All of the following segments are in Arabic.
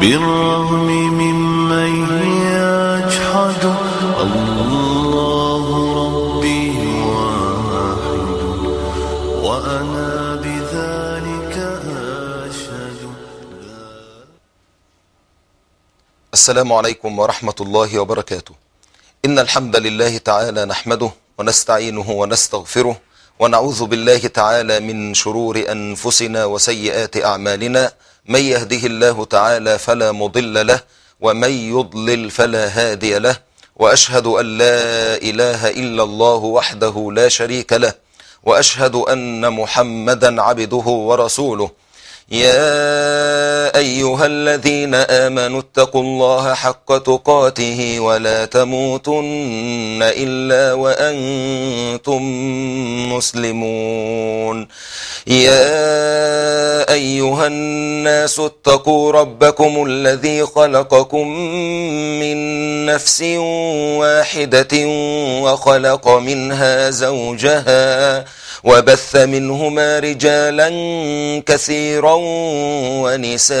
بالرغم ممن يجحد الله ربي واحد وأنا بذلك أشهد السلام عليكم ورحمة الله وبركاته إن الحمد لله تعالى نحمده ونستعينه ونستغفره ونعوذ بالله تعالى من شرور أنفسنا وسيئات أعمالنا من يهده الله تعالى فلا مضل له ومن يضلل فلا هادي له وأشهد أن لا إله إلا الله وحده لا شريك له وأشهد أن محمدا عبده ورسوله يا أيها الذين آمنوا اتقوا الله حق تقاته ولا تموتن إلا وأنتم مسلمون يا أيها الناس اتقوا ربكم الذي خلقكم من نفس واحدة وخلق منها زوجها وبث منهما رجالا كثيرا ونساء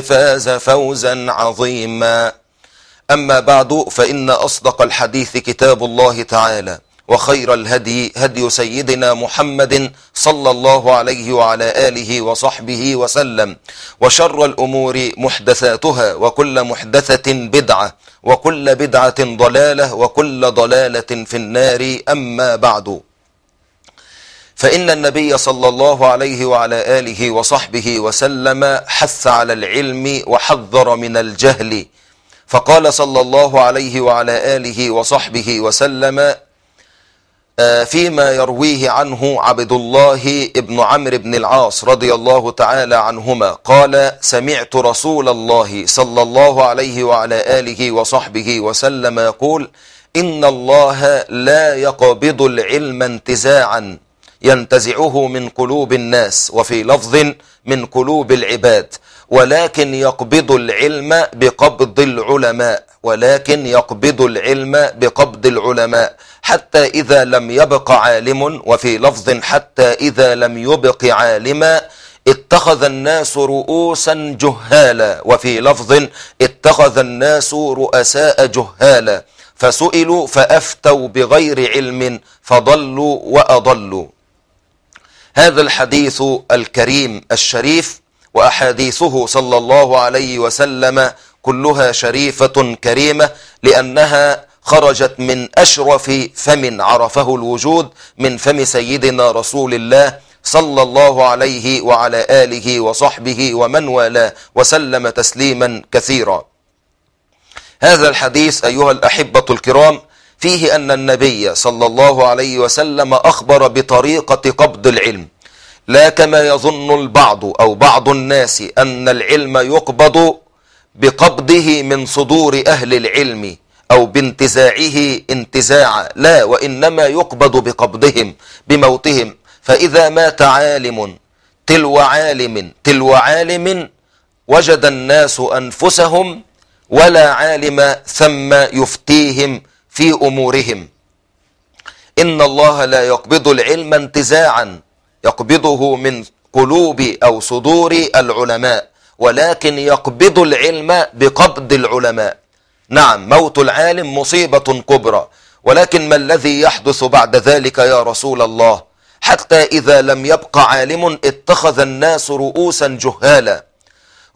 فاز فوزا عظيما أما بعد فإن أصدق الحديث كتاب الله تعالى وخير الهدي هدي سيدنا محمد صلى الله عليه وعلى آله وصحبه وسلم وشر الأمور محدثاتها وكل محدثة بدعة وكل بدعة ضلالة وكل ضلالة في النار أما بعد فإن النبي صلى الله عليه وعلى آله وصحبه وسلم حث على العلم وحذر من الجهل فقال صلى الله عليه وعلى آله وصحبه وسلم آه، فيما يرويه عنه عبد الله ابن عمرو بن العاص رضي الله تعالى عنهما قال سمعت رسول الله صلى الله عليه وعلى آله وصحبه وسلم يقول إن الله لا يقبض العلم انتزاعا ينتزعه من قلوب الناس وفي لفظ من قلوب العباد ولكن يقبض العلم بقبض العلماء ولكن يقبض العلم بقبض العلماء حتى إذا لم يبق عالم وفي لفظ حتى إذا لم يبق عالما اتخذ الناس رؤوسا جهالا وفي لفظ اتخذ الناس رؤساء جهالا فسئلوا فأفتوا بغير علم فضلوا وأضلوا هذا الحديث الكريم الشريف وأحاديثه صلى الله عليه وسلم كلها شريفة كريمة لأنها خرجت من أشرف فم عرفه الوجود من فم سيدنا رسول الله صلى الله عليه وعلى آله وصحبه ومن والاه وسلم تسليما كثيرا هذا الحديث أيها الأحبة الكرام فيه أن النبي صلى الله عليه وسلم أخبر بطريقة قبض العلم لا كما يظن البعض أو بعض الناس أن العلم يقبض بقبضه من صدور أهل العلم أو بانتزاعه انتزاعا لا وإنما يقبض بقبضهم بموتهم فإذا مات عالم تلو عالم تلو عالم وجد الناس أنفسهم ولا عالم ثم يفتيهم في أمورهم إن الله لا يقبض العلم انتزاعا يقبضه من قلوب أو صدور العلماء ولكن يقبض العلم بقبض العلماء نعم موت العالم مصيبة كبرى ولكن ما الذي يحدث بعد ذلك يا رسول الله حتى إذا لم يبق عالم اتخذ الناس رؤوسا جهالا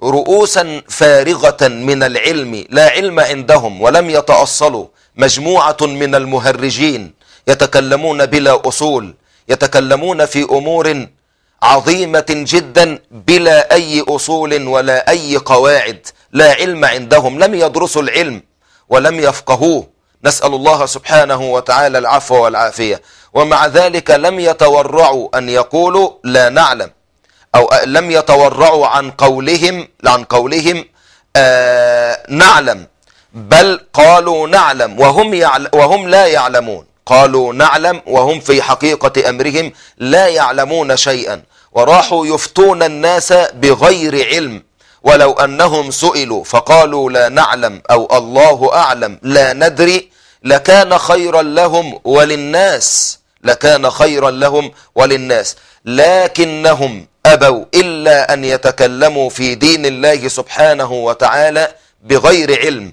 رؤوسا فارغة من العلم لا علم عندهم ولم يتأصلوا مجموعة من المهرجين يتكلمون بلا أصول يتكلمون في أمور عظيمة جدا بلا أي أصول ولا أي قواعد لا علم عندهم لم يدرسوا العلم ولم يفقهوه نسأل الله سبحانه وتعالى العفو والعافية ومع ذلك لم يتورعوا أن يقولوا لا نعلم أو لم يتورعوا عن قولهم عن قولهم آه نعلم بل قالوا نعلم وهم, يعل وهم لا يعلمون قالوا نعلم وهم في حقيقة أمرهم لا يعلمون شيئا وراحوا يفتون الناس بغير علم ولو أنهم سئلوا فقالوا لا نعلم أو الله أعلم لا ندري لكان خيرا لهم وللناس لكان خيرا لهم وللناس لكنهم أبوا إلا أن يتكلموا في دين الله سبحانه وتعالى بغير علم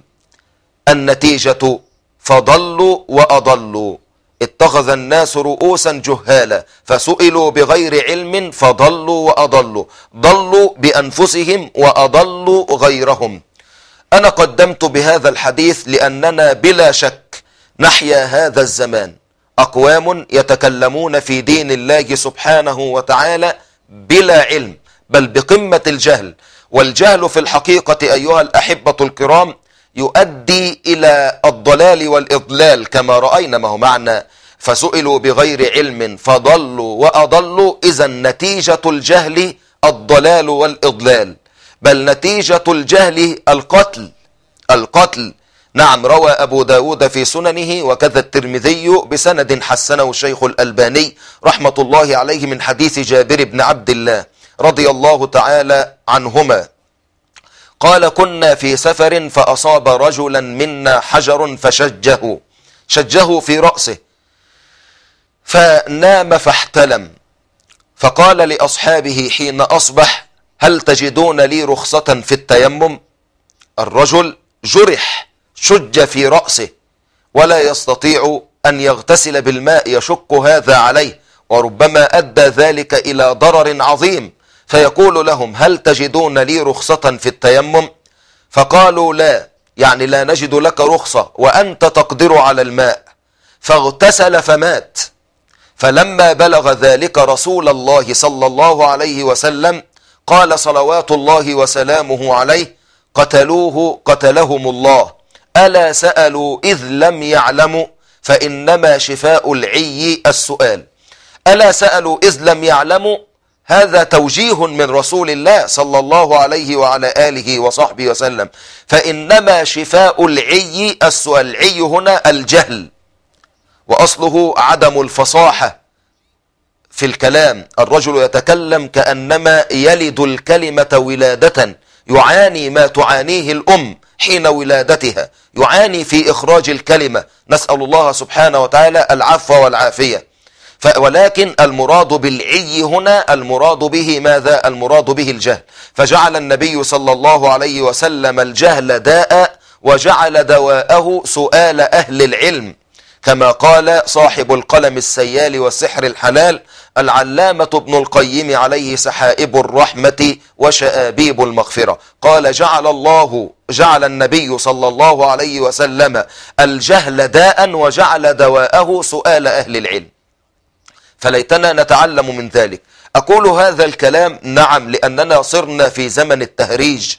النتيجة فضلوا وأضلوا اتخذ الناس رؤوسا جهالا فسئلوا بغير علم فضلوا وأضلوا ضلوا بأنفسهم وأضلوا غيرهم أنا قدمت بهذا الحديث لأننا بلا شك نحيا هذا الزمان أقوام يتكلمون في دين الله سبحانه وتعالى بلا علم بل بقمة الجهل والجهل في الحقيقة أيها الأحبة الكرام يؤدي إلى الضلال والإضلال كما رأينا ما هو معنى فسئلوا بغير علم فضلوا وأضلوا إذا نتيجة الجهل الضلال والإضلال بل نتيجة الجهل القتل القتل نعم روى أبو داود في سننه وكذا الترمذي بسند حسنه الشيخ الألباني رحمة الله عليه من حديث جابر بن عبد الله رضي الله تعالى عنهما قال كنا في سفر فأصاب رجلا منا حجر فشجه شجه في رأسه فنام فاحتلم فقال لأصحابه حين أصبح هل تجدون لي رخصة في التيمم الرجل جرح شج في رأسه ولا يستطيع أن يغتسل بالماء يشق هذا عليه وربما أدى ذلك إلى ضرر عظيم فيقول لهم هل تجدون لي رخصة في التيمم فقالوا لا يعني لا نجد لك رخصة وأنت تقدر على الماء فاغتسل فمات فلما بلغ ذلك رسول الله صلى الله عليه وسلم قال صلوات الله وسلامه عليه قتلوه قتلهم الله ألا سألوا إذ لم يعلموا فإنما شفاء العي السؤال ألا سألوا إذ لم يعلموا هذا توجيه من رسول الله صلى الله عليه وعلى آله وصحبه وسلم فإنما شفاء العي العي هنا الجهل وأصله عدم الفصاحة في الكلام الرجل يتكلم كأنما يلد الكلمة ولادة يعاني ما تعانيه الأم حين ولادتها يعاني في إخراج الكلمة نسأل الله سبحانه وتعالى العفو والعافية ولكن المراد بالعي هنا المراد به ماذا المراد به الجهل فجعل النبي صلى الله عليه وسلم الجهل داء وجعل دواءه سؤال أهل العلم كما قال صاحب القلم السيال والسحر الحلال العلامة ابن القيم عليه سحائب الرحمة وشآبيب المغفرة قال جعل الله جعل النبي صلى الله عليه وسلم الجهل داء وجعل دواءه سؤال أهل العلم فليتنا نتعلم من ذلك أقول هذا الكلام نعم لأننا صرنا في زمن التهريج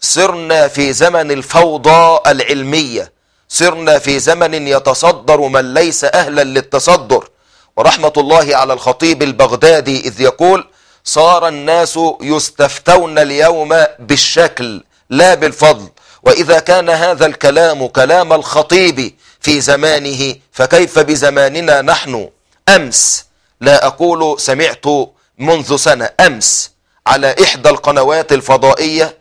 صرنا في زمن الفوضى العلمية صرنا في زمن يتصدر من ليس أهلا للتصدر ورحمة الله على الخطيب البغدادي إذ يقول صار الناس يستفتون اليوم بالشكل لا بالفضل وإذا كان هذا الكلام كلام الخطيب في زمانه فكيف بزماننا نحن؟ أمس لا أقول سمعت منذ سنة أمس على إحدى القنوات الفضائية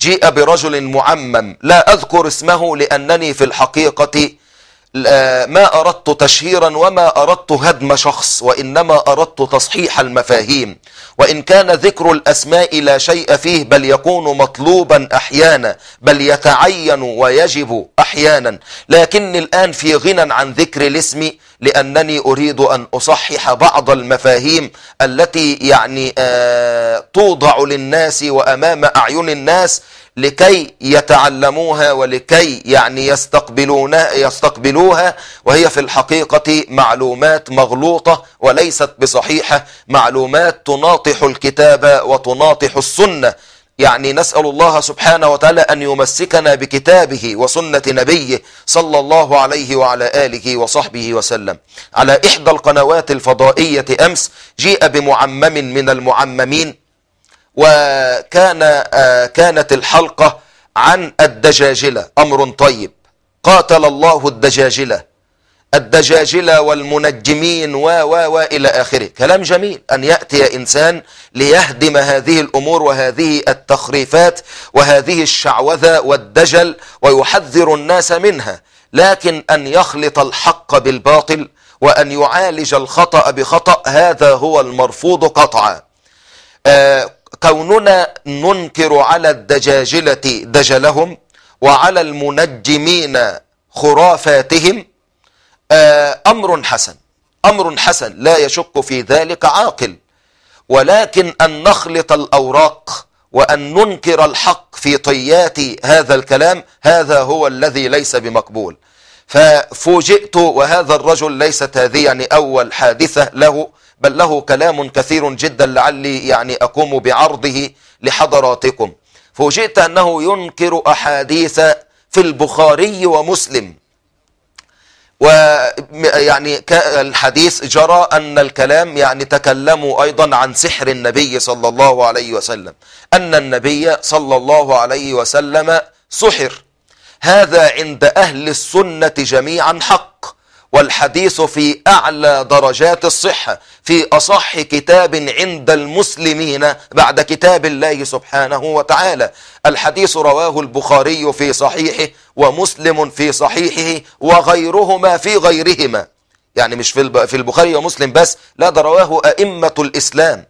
جيء برجل معمم لا أذكر اسمه لأنني في الحقيقة آه، ما أردت تشهيرا وما أردت هدم شخص وإنما أردت تصحيح المفاهيم وإن كان ذكر الأسماء لا شيء فيه بل يكون مطلوبا أحيانا بل يتعين ويجب أحيانا لكن الآن في غنى عن ذكر الاسم لأنني أريد أن أصحح بعض المفاهيم التي يعني آه، توضع للناس وأمام أعين الناس لكي يتعلموها ولكي يعني يستقبلونها يستقبلوها وهي في الحقيقة معلومات مغلوطة وليست بصحيحة معلومات تناطح الكتاب وتناطح السنة يعني نسأل الله سبحانه وتعالى أن يمسكنا بكتابه وسنة نبيه صلى الله عليه وعلى آله وصحبه وسلم على إحدى القنوات الفضائية أمس جيء بمعمم من المعممين وكان آه كانت الحلقة عن الدجاجلة أمر طيب قاتل الله الدجاجلة الدجاجلة والمنجمين و و و إلى آخره كلام جميل أن يأتي إنسان ليهدم هذه الأمور وهذه التخريفات وهذه الشعوذة والدجل ويحذر الناس منها لكن أن يخلط الحق بالباطل وأن يعالج الخطأ بخطأ هذا هو المرفوض قطعا آه كوننا ننكر على الدجاجلة دجلهم وعلى المنجمين خرافاتهم آه، أمر حسن أمر حسن لا يشك في ذلك عاقل ولكن أن نخلط الأوراق وأن ننكر الحق في طيات هذا الكلام هذا هو الذي ليس بمقبول ففوجئت وهذا الرجل ليست هذه يعني أول حادثة له بل له كلام كثير جدا لعلي يعني أقوم بعرضه لحضراتكم فوجئت أنه ينكر أحاديث في البخاري ومسلم ويعني الحديث جرى أن الكلام يعني تكلموا أيضا عن سحر النبي صلى الله عليه وسلم أن النبي صلى الله عليه وسلم سحر هذا عند أهل السنة جميعا حق والحديث في أعلى درجات الصحة في أصح كتاب عند المسلمين بعد كتاب الله سبحانه وتعالى الحديث رواه البخاري في صحيحه ومسلم في صحيحه وغيرهما في غيرهما يعني مش في البخاري ومسلم بس لا ده رواه أئمة الإسلام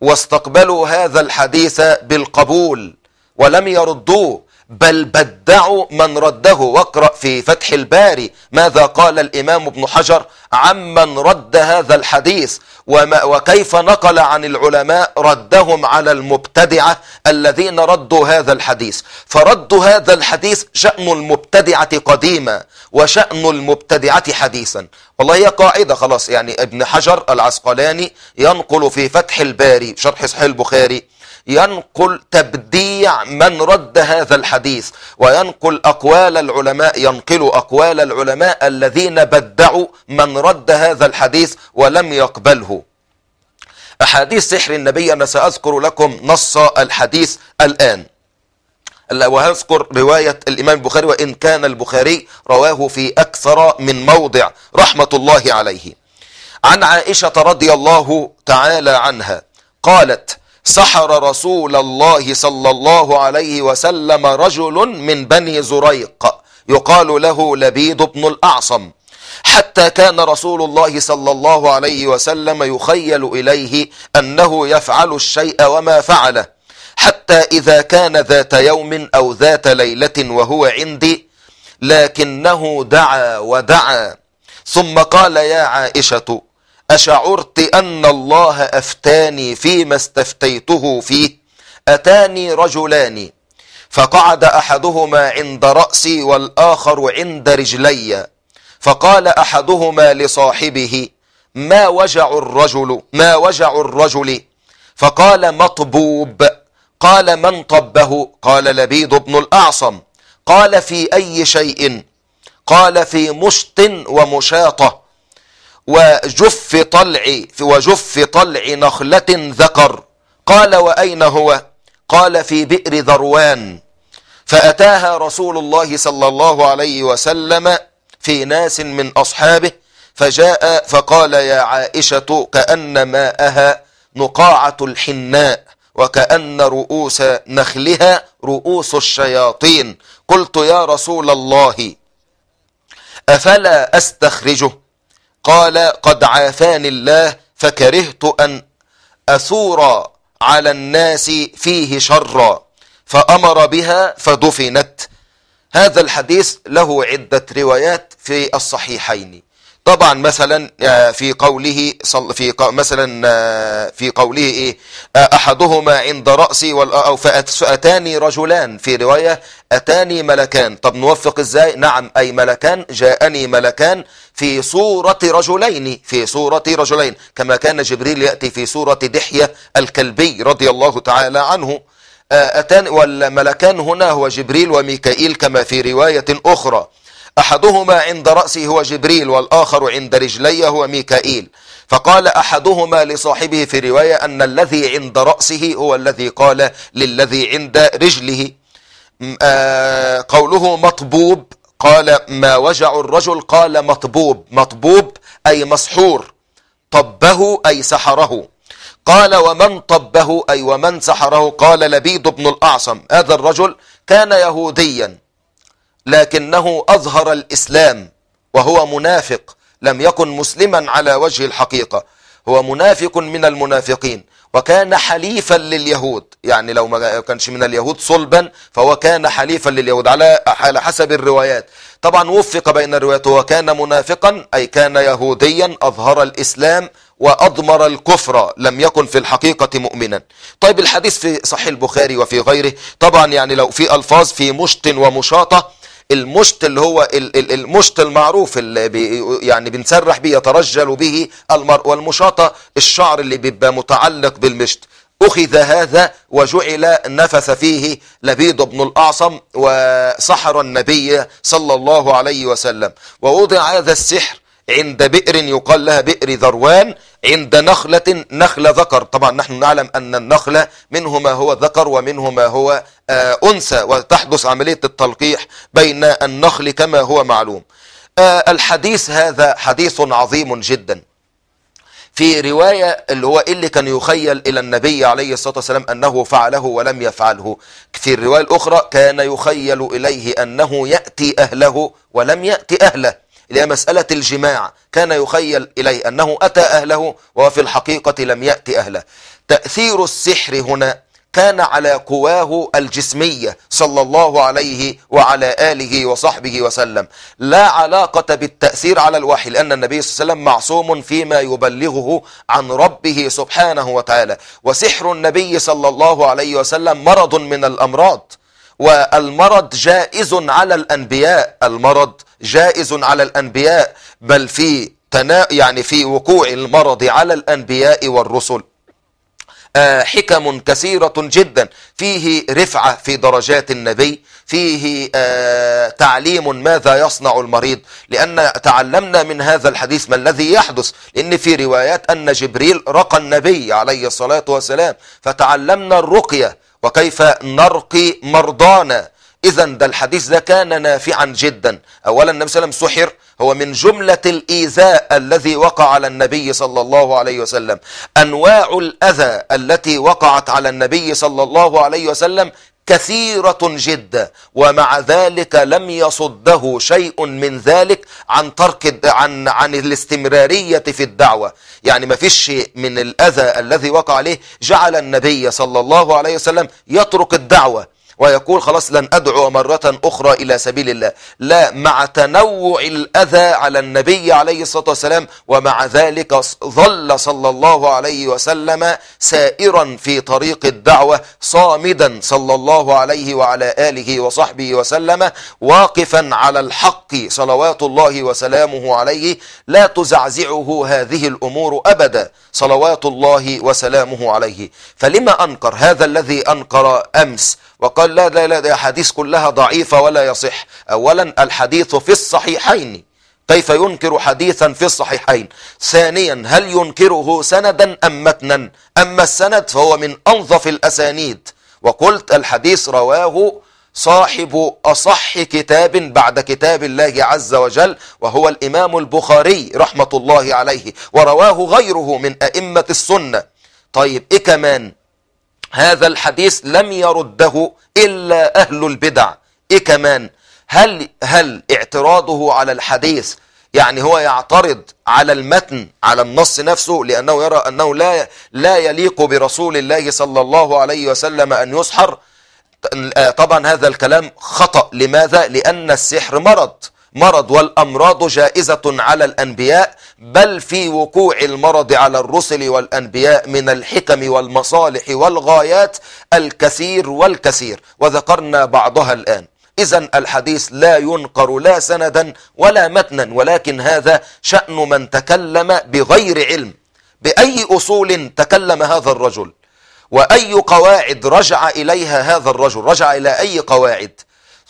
واستقبلوا هذا الحديث بالقبول ولم يردوه بل بدعوا من رده واقرأ في فتح الباري ماذا قال الإمام ابن حجر عمن رد هذا الحديث وما وكيف نقل عن العلماء ردهم على المبتدعة الذين ردوا هذا الحديث فرد هذا الحديث شأن المبتدعة قديما وشأن المبتدعة حديثا والله هي قاعدة خلاص يعني ابن حجر العسقلاني ينقل في فتح الباري شرح صحيح البخاري ينقل تبديع من رد هذا الحديث وينقل أقوال العلماء ينقل أقوال العلماء الذين بدعوا من رد هذا الحديث ولم يقبله أحاديث سحر النبي أنا سأذكر لكم نص الحديث الآن وهذكر رواية الإمام البخاري وإن كان البخاري رواه في أكثر من موضع رحمة الله عليه عن عائشة رضي الله تعالى عنها قالت سحر رسول الله صلى الله عليه وسلم رجل من بني زريق يقال له لبيد بن الأعصم حتى كان رسول الله صلى الله عليه وسلم يخيل إليه أنه يفعل الشيء وما فعله حتى إذا كان ذات يوم أو ذات ليلة وهو عندي لكنه دعا ودعا ثم قال يا عائشة أشعرت أن الله أفتاني فيما استفتيته فيه أتاني رجلان فقعد أحدهما عند رأسي والآخر عند رجلي فقال أحدهما لصاحبه ما وجع الرجل ما وجع الرجل فقال مطبوب قال من طبه قال لبيد بن الأعصم قال في أي شيء قال في مشط ومشاطة وجف طلع وجف طلع نخلة ذكر قال وأين هو قال في بئر ذروان فأتاها رسول الله صلى الله عليه وسلم في ناس من أصحابه فجاء فقال يا عائشة كأن ماءها نقاعة الحناء وكأن رؤوس نخلها رؤوس الشياطين قلت يا رسول الله أفلا أستخرجه قال قد عافاني الله فكرهت أن أثور على الناس فيه شرا فأمر بها فدفنت هذا الحديث له عدة روايات في الصحيحين طبعا مثلا آه، في قوله في مثلا آه، في قوله ايه آه، احدهما عند راسي او فاتاني رجلان في روايه اتاني ملكان طب نوفق ازاي نعم اي ملكان جاءني ملكان في صورة رجلين في صورة رجلين كما كان جبريل يأتي في صورة دحية الكلبي رضي الله تعالى عنه آه، أتان والملكان هنا هو جبريل وميكائيل كما في رواية أخرى أحدهما عند رأسه هو جبريل والآخر عند رجلي هو ميكائيل فقال أحدهما لصاحبه في رواية أن الذي عند رأسه هو الذي قال للذي عند رجله آه، قوله مطبوب قال ما وجع الرجل قال مطبوب مطبوب أي مسحور طبه أي سحره قال ومن طبه أي ومن سحره قال لبيد بن الأعصم هذا الرجل كان يهوديا لكنه أظهر الإسلام وهو منافق لم يكن مسلما على وجه الحقيقة هو منافق من المنافقين وكان حليفا لليهود يعني لو ما كانش من اليهود صلبا فهو كان حليفا لليهود على على حسب الروايات طبعا وفق بين الروايات هو كان منافقا أي كان يهوديا أظهر الإسلام وأضمر الكفر لم يكن في الحقيقة مؤمنا طيب الحديث في صحيح البخاري وفي غيره طبعا يعني لو في ألفاظ في مشط ومشاطة المشط اللي هو المشط المعروف اللي بي يعني بنسرح به يترجل به المرء والمشاطة الشعر اللي بيبقى متعلق بالمشط أخذ هذا وجعل نفث فيه لبيد بن الأعصم وسحر النبي صلى الله عليه وسلم ووضع هذا السحر عند بئر يقال لها بئر ذروان عند نخلة نخلة ذكر طبعا نحن نعلم أن النخلة منه ما هو ذكر ومنه ما هو آه، أنثى وتحدث عملية التلقيح بين النخل كما هو معلوم آه، الحديث هذا حديث عظيم جدا في رواية اللي هو اللي كان يخيل إلى النبي عليه الصلاة والسلام أنه فعله ولم يفعله في الرواية الأخرى كان يخيل إليه أنه يأتي أهله ولم يأتي أهله إلى مسألة الجماع كان يخيل إليه أنه أتى أهله وفي الحقيقة لم يأتي أهله تأثير السحر هنا كان على قواه الجسمية صلى الله عليه وعلى آله وصحبه وسلم لا علاقة بالتأثير على الوحي لأن النبي صلى الله عليه وسلم معصوم فيما يبلغه عن ربه سبحانه وتعالى وسحر النبي صلى الله عليه وسلم مرض من الأمراض والمرض جائز على الأنبياء المرض جائز على الأنبياء بل في تنا يعني في وقوع المرض على الأنبياء والرسل آه، حكم كثيرة جدا فيه رفعة في درجات النبي فيه آه، تعليم ماذا يصنع المريض لأن تعلمنا من هذا الحديث ما الذي يحدث لأن في روايات أن جبريل رقى النبي عليه الصلاة والسلام فتعلمنا الرقية وكيف نرقي مرضانا إذا ده الحديث ده كان نافعا جدا أولا النبي صلى الله عليه وسلم سحر هو من جملة الإيذاء الذي وقع على النبي صلى الله عليه وسلم أنواع الأذى التي وقعت على النبي صلى الله عليه وسلم كثيرة جدا ومع ذلك لم يصده شيء من ذلك عن ترك عن عن الاستمرارية في الدعوة يعني ما فيش شيء من الأذى الذي وقع عليه جعل النبي صلى الله عليه وسلم يترك الدعوة ويقول خلاص لن أدعو مرة أخرى إلى سبيل الله لا مع تنوع الأذى على النبي عليه الصلاة والسلام ومع ذلك ظل صلى الله عليه وسلم سائرا في طريق الدعوة صامدا صلى الله عليه وعلى آله وصحبه وسلم واقفا على الحق صلوات الله وسلامه عليه لا تزعزعه هذه الأمور أبدا صلوات الله وسلامه عليه فلما أنكر هذا الذي أنكر أمس وقال لا لا لا ده حديث كلها ضعيفة ولا يصح أولا الحديث في الصحيحين كيف ينكر حديثا في الصحيحين ثانيا هل ينكره سندا أم متنا أما السند فهو من أنظف الأسانيد وقلت الحديث رواه صاحب أصح كتاب بعد كتاب الله عز وجل وهو الإمام البخاري رحمة الله عليه ورواه غيره من أئمة السنة طيب إيه كمان هذا الحديث لم يرده إلا أهل البدع إيه كمان هل, هل اعتراضه على الحديث يعني هو يعترض على المتن على النص نفسه لأنه يرى أنه لا, لا يليق برسول الله صلى الله عليه وسلم أن يسحر آه، طبعا هذا الكلام خطأ لماذا؟ لأن السحر مرض مرض والأمراض جائزة على الأنبياء بل في وقوع المرض على الرسل والأنبياء من الحكم والمصالح والغايات الكثير والكثير وذكرنا بعضها الآن إذا الحديث لا ينقر لا سندا ولا متنا ولكن هذا شأن من تكلم بغير علم بأي أصول تكلم هذا الرجل وأي قواعد رجع إليها هذا الرجل رجع إلى أي قواعد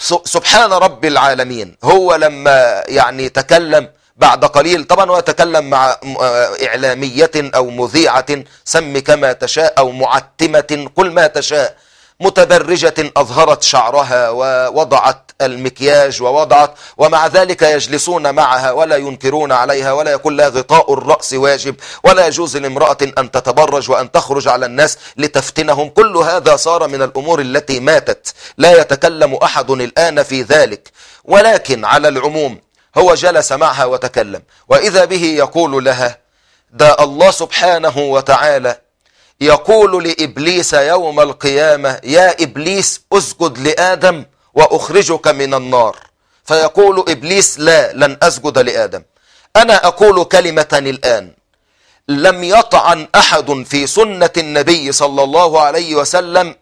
سبحان رب العالمين هو لما يعني تكلم بعد قليل طبعا هو تكلم مع آه، إعلامية أو مذيعة سم كما تشاء أو معتمة كل ما تشاء متبرجة أظهرت شعرها ووضعت المكياج ووضعت ومع ذلك يجلسون معها ولا ينكرون عليها ولا يقول لا غطاء الرأس واجب ولا يجوز لامرأة أن تتبرج وأن تخرج على الناس لتفتنهم كل هذا صار من الأمور التي ماتت لا يتكلم أحد الآن في ذلك ولكن على العموم هو جلس معها وتكلم وإذا به يقول لها ده الله سبحانه وتعالى يقول لإبليس يوم القيامة يا إبليس أسجد لآدم وأخرجك من النار فيقول إبليس لا لن أسجد لآدم أنا أقول كلمة الآن لم يطعن أحد في سنة النبي صلى الله عليه وسلم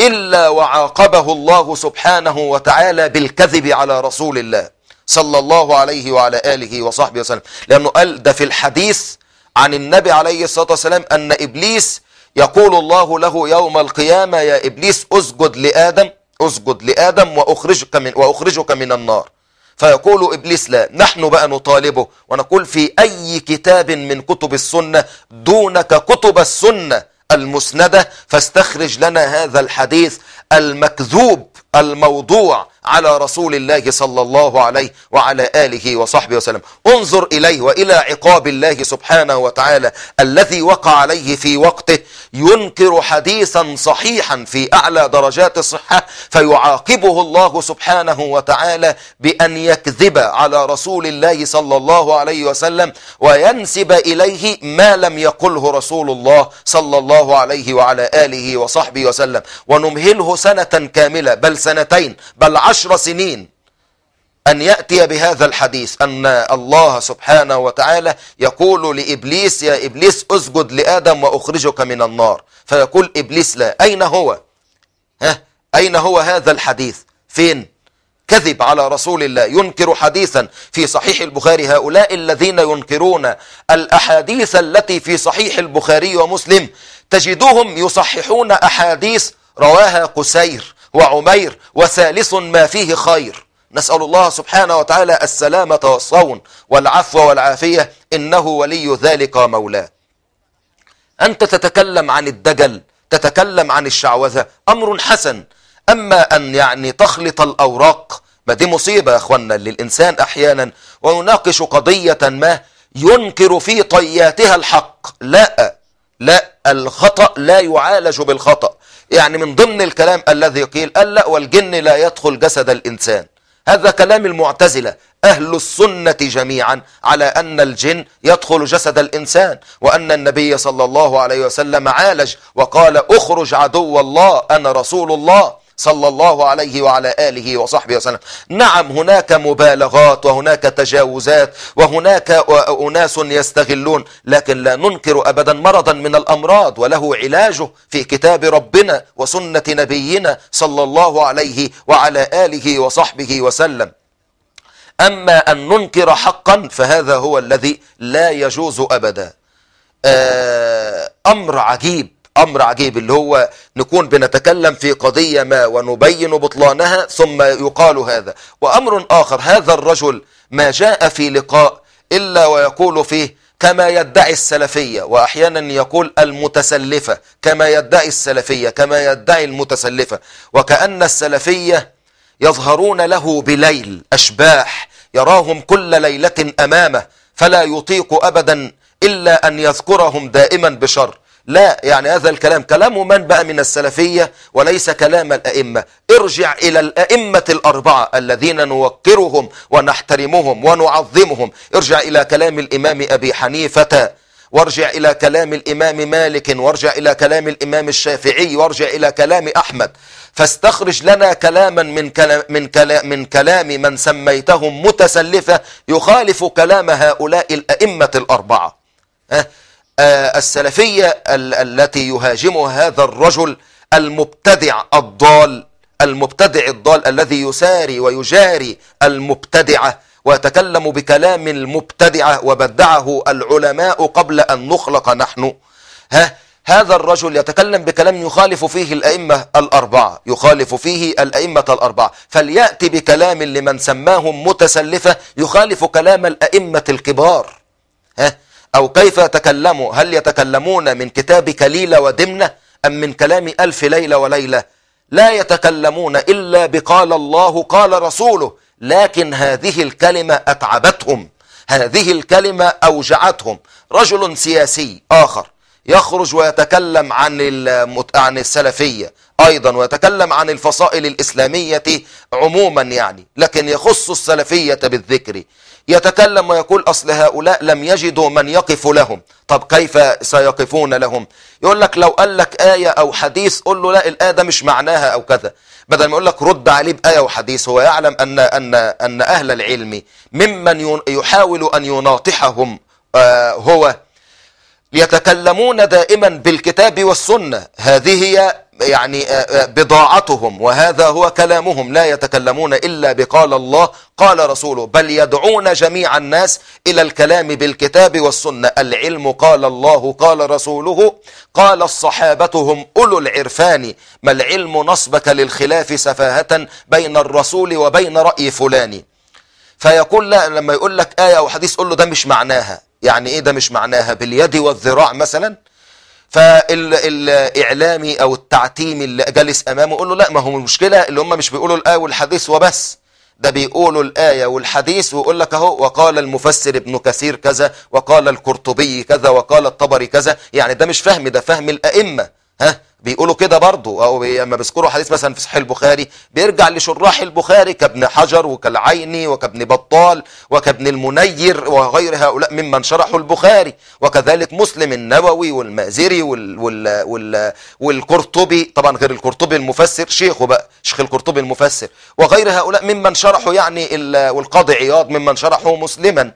إلا وعاقبه الله سبحانه وتعالى بالكذب على رسول الله صلى الله عليه وعلى آله وصحبه وسلم لأنه قال ده في الحديث عن النبي عليه الصلاة والسلام أن إبليس يقول الله له يوم القيامة يا إبليس أسجد لآدم أسجد لآدم وأخرجك من, وأخرجك من النار فيقول إبليس لا نحن بقى نطالبه ونقول في أي كتاب من كتب السنة دونك كتب السنة المسندة فاستخرج لنا هذا الحديث المكذوب الموضوع على رسول الله صلى الله عليه وعلى آله وصحبه وسلم انظر إليه وإلى عقاب الله سبحانه وتعالى الذي وقع عليه في وقته ينكر حديثا صحيحا في أعلى درجات الصحة فيعاقبه الله سبحانه وتعالى بأن يكذب على رسول الله صلى الله عليه وسلم وينسب إليه ما لم يقله رسول الله صلى الله عليه وعلى آله وصحبه وسلم ونمهله سنة كاملة بل سنتين بل عشر عشر سنين أن يأتي بهذا الحديث أن الله سبحانه وتعالى يقول لإبليس يا إبليس أسجد لآدم وأخرجك من النار فيقول إبليس لا أين هو ها أين هو هذا الحديث فين كذب على رسول الله ينكر حديثا في صحيح البخاري هؤلاء الذين ينكرون الأحاديث التي في صحيح البخاري ومسلم تجدهم يصححون أحاديث رواها قسير وعمير وثالث ما فيه خير نسأل الله سبحانه وتعالى السلامة والصون والعفو والعافية إنه ولي ذلك مولاه أنت تتكلم عن الدجل تتكلم عن الشعوذة أمر حسن أما أن يعني تخلط الأوراق ما دي مصيبة يا أخوانا للإنسان أحيانا ويناقش قضية ما ينكر في طياتها الحق لا لا الخطأ لا يعالج بالخطأ يعني من ضمن الكلام الذي قيل ألا والجن لا يدخل جسد الإنسان هذا كلام المعتزلة أهل السنة جميعا على أن الجن يدخل جسد الإنسان وأن النبي صلى الله عليه وسلم عالج وقال أخرج عدو الله أنا رسول الله صلى الله عليه وعلى آله وصحبه وسلم نعم هناك مبالغات وهناك تجاوزات وهناك أناس يستغلون لكن لا ننكر أبدا مرضا من الأمراض وله علاجه في كتاب ربنا وسنة نبينا صلى الله عليه وعلى آله وصحبه وسلم أما أن ننكر حقا فهذا هو الذي لا يجوز أبدا آه، أمر عجيب امر عجيب اللي هو نكون بنتكلم في قضية ما ونبين بطلانها ثم يقال هذا وامر اخر هذا الرجل ما جاء في لقاء الا ويقول فيه كما يدعي السلفية وأحيانا يقول المتسلفة كما يدعي السلفية كما يدعي المتسلفة وكأن السلفية يظهرون له بليل أشباح يراهم كل ليلة أمامه فلا يطيق أبدا إلا أن يذكرهم دائما بشر لا يعني هذا الكلام كلام من بقى من السلفية وليس كلام الأئمة ارجع إلى الأئمة الأربعة الذين نوقرهم ونحترمهم ونعظمهم ارجع إلى كلام الإمام أبي حنيفة وارجع إلى كلام الإمام مالك وارجع إلى كلام الإمام الشافعي وارجع إلى كلام أحمد فاستخرج لنا كلاما من كلام, من كلام, من كلام من سميتهم متسلفة يخالف كلام هؤلاء الأئمة الأربعة أه؟ آه، السلفية التي يهاجمها هذا الرجل المبتدع الضال المبتدع الضال الذي يساري ويجاري المبتدعة ويتكلم بكلام المبتدعة وبدعه العلماء قبل أن نخلق نحن ها هذا الرجل يتكلم بكلام يخالف فيه الأئمة الأربعة يخالف فيه الأئمة الأربعة فليأتي بكلام لمن سماهم متسلفة يخالف كلام الأئمة الكبار ها أو كيف يتكلموا هل يتكلمون من كتاب كليلة ودمنة أم من كلام ألف ليلة وليلة لا يتكلمون إلا بقال الله قال رسوله لكن هذه الكلمة أتعبتهم هذه الكلمة أوجعتهم رجل سياسي آخر يخرج ويتكلم عن عن السلفية أيضا ويتكلم عن الفصائل الإسلامية عموما يعني لكن يخص السلفية بالذكر يتكلم ويقول أصل هؤلاء لم يجدوا من يقف لهم طب كيف سيقفون لهم يقول لك لو قال لك آية أو حديث قل له لا الآية ده مش معناها أو كذا بدل ما يقول لك رد عليه بآية وحديث هو يعلم أن, أن, أن أهل العلم ممن يحاول أن يناطحهم آه، هو يتكلمون دائما بالكتاب والسنة هذه هي يعني آه، آه، بضاعتهم وهذا هو كلامهم لا يتكلمون إلا بقال الله قال رسوله بل يدعون جميع الناس إلى الكلام بالكتاب والسنة العلم قال الله قال رسوله قال الصحابة هم أولو العرفان ما العلم نصبك للخلاف سفاهة بين الرسول وبين رأي فلان فيقول لا لما يقول لك آية أو حديث قل له ده مش معناها يعني إيه ده مش معناها باليد والذراع مثلا فالإعلامي أو التعتيمي اللي جالس أمامه يقول له لا ما هو المشكلة اللي هم مش بيقولوا الآية والحديث وبس ده بيقولوا الآية والحديث ويقول لك أهو وقال المفسر ابن كثير كذا وقال القرطبي كذا وقال الطبري كذا يعني ده مش فهم ده فهم الأئمة ها بيقولوا كده برضه او لما بيذكروا حديث مثلا في صحيح البخاري بيرجع لشراح البخاري كابن حجر وكالعيني وكابن بطال وكابن المنير وغير هؤلاء ممن شرحوا البخاري وكذلك مسلم النووي والمازري وال وال وال والقرطبي طبعا غير القرطبي المفسر شيخه بقى شيخ القرطبي المفسر وغير هؤلاء ممن شرحوا يعني والقاضي عياض ممن شرحوا مسلما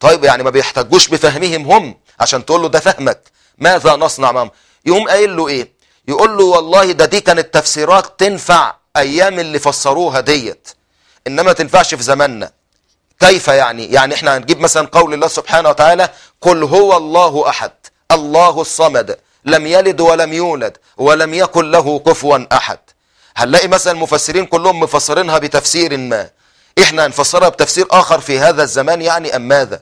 طيب يعني ما بيحتجوش بفهمهم هم عشان تقول له ده فهمك ماذا نصنع معهم يقوم قايل له ايه يقول له والله ده دي كانت تفسيرات تنفع ايام اللي فسروها ديت انما تنفعش في زماننا كيف يعني يعني احنا هنجيب مثلا قول الله سبحانه وتعالى قل هو الله احد الله الصمد لم يلد ولم يولد ولم يكن له كفوا احد هنلاقي مثلا المفسرين كلهم مفسرينها بتفسير ما احنا هنفسرها بتفسير اخر في هذا الزمان يعني ام ماذا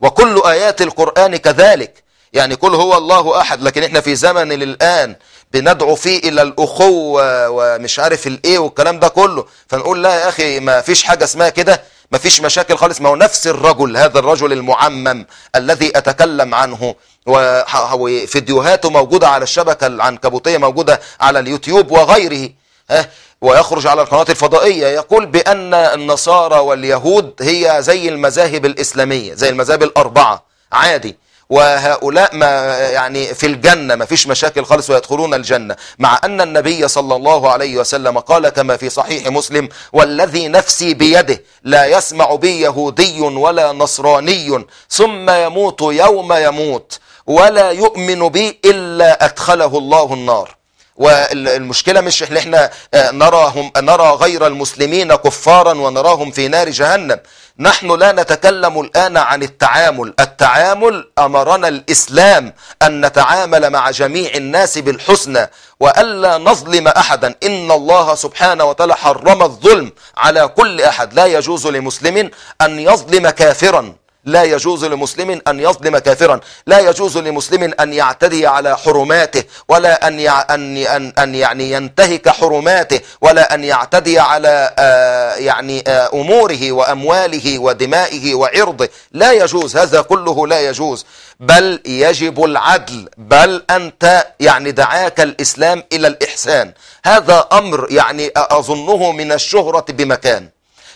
وكل ايات القران كذلك يعني كل هو الله احد لكن احنا في زمن الان بندعو فيه الى الاخوه ومش عارف الايه والكلام ده كله فنقول لا يا اخي ما فيش حاجه اسمها كده ما فيش مشاكل خالص ما هو نفس الرجل هذا الرجل المعمم الذي اتكلم عنه وفيديوهاته موجوده على الشبكه العنكبوتيه موجوده على اليوتيوب وغيره ها ويخرج على القناة الفضائية يقول بأن النصارى واليهود هي زي المذاهب الإسلامية زي المذاهب الأربعة عادي وهؤلاء ما يعني في الجنة ما فيش مشاكل خالص ويدخلون الجنة مع أن النبي صلى الله عليه وسلم قال كما في صحيح مسلم والذي نفسي بيده لا يسمع بي يهودي ولا نصراني ثم يموت يوم يموت ولا يؤمن بي إلا أدخله الله النار والمشكلة مش ان احنا آه، نراهم نرى غير المسلمين كفارا ونراهم في نار جهنم نحن لا نتكلم الآن عن التعامل التعامل أمرنا الإسلام أن نتعامل مع جميع الناس بالحسنى وألا نظلم أحدا إن الله سبحانه وتعالى حرم الظلم على كل أحد لا يجوز لمسلم أن يظلم كافرا لا يجوز لمسلم أن يظلم كافرا لا يجوز لمسلم أن يعتدي على حرماته ولا أن, يع... أن... أن... أن يعني ينتهك حرماته ولا أن يعتدي على آه، يعني آه، أموره وأمواله ودمائه وعرضه لا يجوز هذا كله لا يجوز بل يجب العدل بل أنت يعني دعاك الإسلام إلى الإحسان هذا أمر يعني أظنه من الشهرة بمكان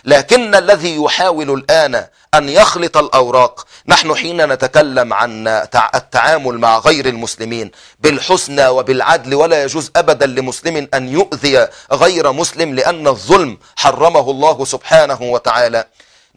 لكن الذي يحاول الآن أن يخلط الأوراق نحن حين نتكلم عن التعامل مع غير المسلمين بالحسنى وبالعدل ولا يجوز أبدا لمسلم أن يؤذي غير مسلم لأن الظلم حرمه الله سبحانه وتعالى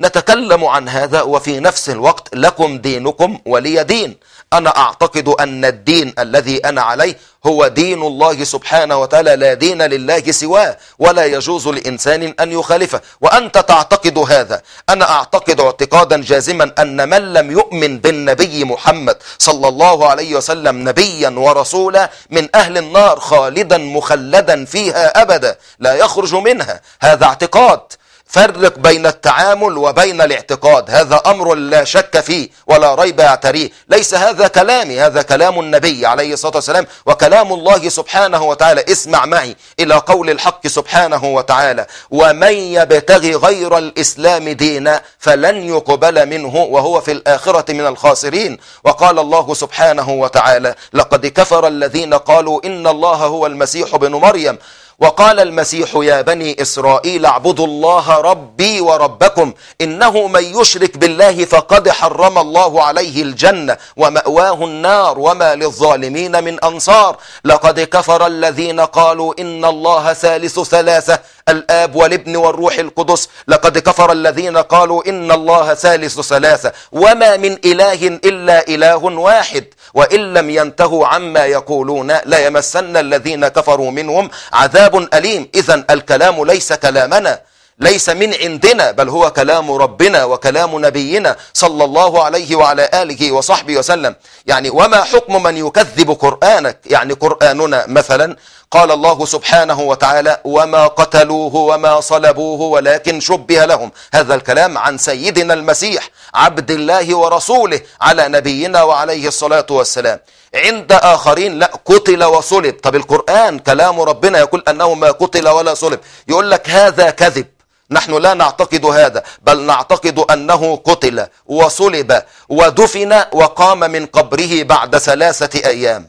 نتكلم عن هذا وفي نفس الوقت لكم دينكم ولي دين أنا أعتقد أن الدين الذي أنا عليه هو دين الله سبحانه وتعالى لا دين لله سواه ولا يجوز لإنسان أن يخالفه وأنت تعتقد هذا أنا أعتقد اعتقادا جازما أن من لم يؤمن بالنبي محمد صلى الله عليه وسلم نبيا ورسولا من أهل النار خالدا مخلدا فيها أبدا لا يخرج منها هذا اعتقاد فرق بين التعامل وبين الاعتقاد هذا امر لا شك فيه ولا ريب يعتريه ليس هذا كلامي هذا كلام النبي عليه الصلاه والسلام وكلام الله سبحانه وتعالى اسمع معي الى قول الحق سبحانه وتعالى ومن يبتغي غير الاسلام دينا فلن يقبل منه وهو في الاخره من الخاسرين وقال الله سبحانه وتعالى لقد كفر الذين قالوا ان الله هو المسيح بن مريم وقال المسيح يا بني إسرائيل اعبدوا الله ربي وربكم إنه من يشرك بالله فقد حرم الله عليه الجنة ومأواه النار وما للظالمين من أنصار لقد كفر الذين قالوا إن الله ثالث ثلاثة الآب والابن والروح القدس لقد كفر الذين قالوا إن الله ثالث ثلاثة وما من إله إلا إله واحد وإن لم ينتهوا عما يقولون ليمسن الذين كفروا منهم عذاب أليم إذا الكلام ليس كلامنا ليس من عندنا بل هو كلام ربنا وكلام نبينا صلى الله عليه وعلى آله وصحبه وسلم يعني وما حكم من يكذب قرآنك يعني قرآننا مثلا قال الله سبحانه وتعالى وما قتلوه وما صلبوه ولكن شبه لهم هذا الكلام عن سيدنا المسيح عبد الله ورسوله على نبينا وعليه الصلاة والسلام عند آخرين لا قتل وصلب طب القرآن كلام ربنا يقول أنه ما قتل ولا صلب يقول لك هذا كذب نحن لا نعتقد هذا بل نعتقد أنه قتل وصلب ودفن وقام من قبره بعد ثلاثة أيام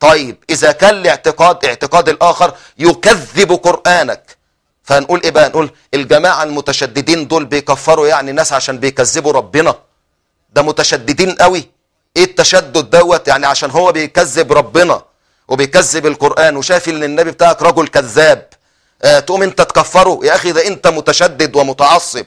طيب إذا كان الاعتقاد اعتقاد الآخر يكذب قرآنك فهنقول إيه بقى نقول الجماعة المتشددين دول بيكفروا يعني ناس عشان بيكذبوا ربنا ده متشددين قوي ايه التشدد دوت يعني عشان هو بيكذب ربنا وبيكذب القرآن وشايف ان النبي بتاعك رجل كذاب آه، تقوم انت تكفره يا اخي ده انت متشدد ومتعصب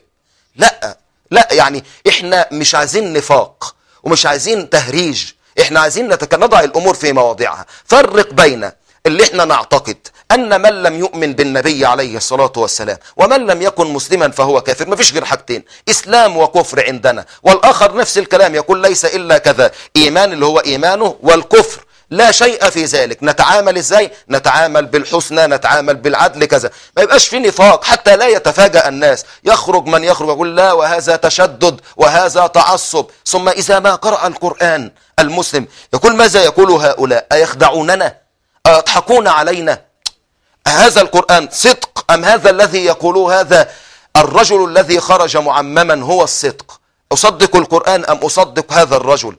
لا لا يعني احنا مش عايزين نفاق ومش عايزين تهريج احنا عايزين نتك... نضع الامور في مواضعها فرق بين اللي احنا نعتقد ان من لم يؤمن بالنبي عليه الصلاة والسلام ومن لم يكن مسلما فهو كافر ما فيش غير حاجتين اسلام وكفر عندنا والاخر نفس الكلام يقول ليس الا كذا ايمان اللي هو ايمانه والكفر لا شيء في ذلك نتعامل ازاي نتعامل بالحسنى نتعامل بالعدل كذا ما يبقاش في نفاق حتى لا يتفاجأ الناس يخرج من يخرج يقول لا وهذا تشدد وهذا تعصب ثم إذا ما قرأ القرآن المسلم يقول ماذا يقول هؤلاء أيخدعوننا أيضحكون علينا هذا القرآن صدق أم هذا الذي يقول هذا الرجل الذي خرج معمما هو الصدق أصدق القرآن أم أصدق هذا الرجل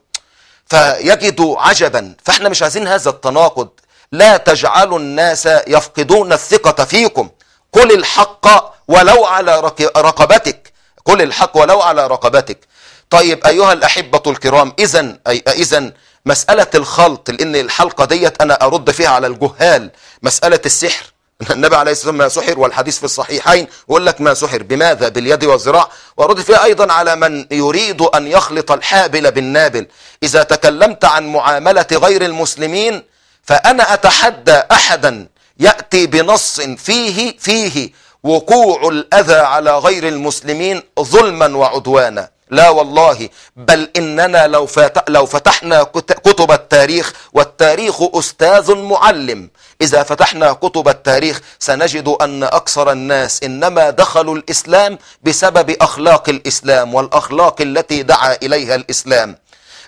فيجد عجبا فاحنا مش عايزين هذا التناقض لا تجعلوا الناس يفقدون الثقة فيكم قل الحق ولو على رقبتك قل الحق ولو على رقبتك طيب أيها الأحبة الكرام إذا إذا مسألة الخلط لأن الحلقة ديت أنا أرد فيها على الجهال مسألة السحر النبي عليه الصلاة والسلام ما سحر والحديث في الصحيحين يقول لك ما سحر بماذا باليد والذراع وردف أيضا على من يريد أن يخلط الحابل بالنابل إذا تكلمت عن معاملة غير المسلمين فأنا أتحدى أحدا يأتي بنص فيه فيه وقوع الأذى على غير المسلمين ظلما وعدوانا لا والله بل إننا لو, فات... لو فتحنا كتب التاريخ والتاريخ أستاذ معلم إذا فتحنا كتب التاريخ سنجد أن أكثر الناس إنما دخلوا الإسلام بسبب أخلاق الإسلام والأخلاق التي دعا إليها الإسلام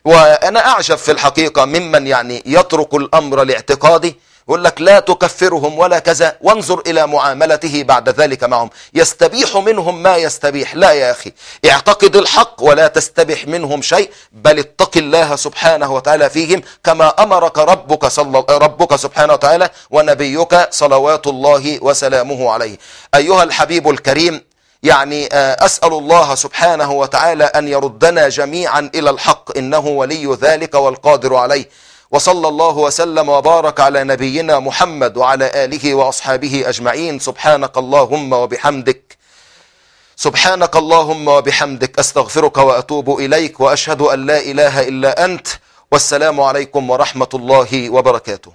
وأنا أعجب في الحقيقة ممن يعني يترك الأمر لاعتقاده يقول لك لا تكفرهم ولا كذا وانظر إلى معاملته بعد ذلك معهم يستبيح منهم ما يستبيح لا يا أخي اعتقد الحق ولا تستبح منهم شيء بل اتق الله سبحانه وتعالى فيهم كما أمرك ربك, صلى ربك سبحانه وتعالى ونبيك صلوات الله وسلامه عليه أيها الحبيب الكريم يعني آه، أسأل الله سبحانه وتعالى أن يردنا جميعا إلى الحق إنه ولي ذلك والقادر عليه وصلى الله وسلم وبارك على نبينا محمد وعلى آله وأصحابه أجمعين سبحانك اللهم وبحمدك سبحانك اللهم وبحمدك أستغفرك وأتوب إليك وأشهد أن لا إله إلا أنت والسلام عليكم ورحمة الله وبركاته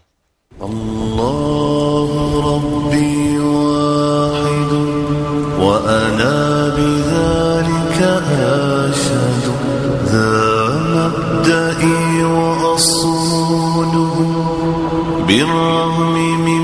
الله ربي واحد وأنا بذلك أشهد ذا مبدئي وأصلي بالرغم من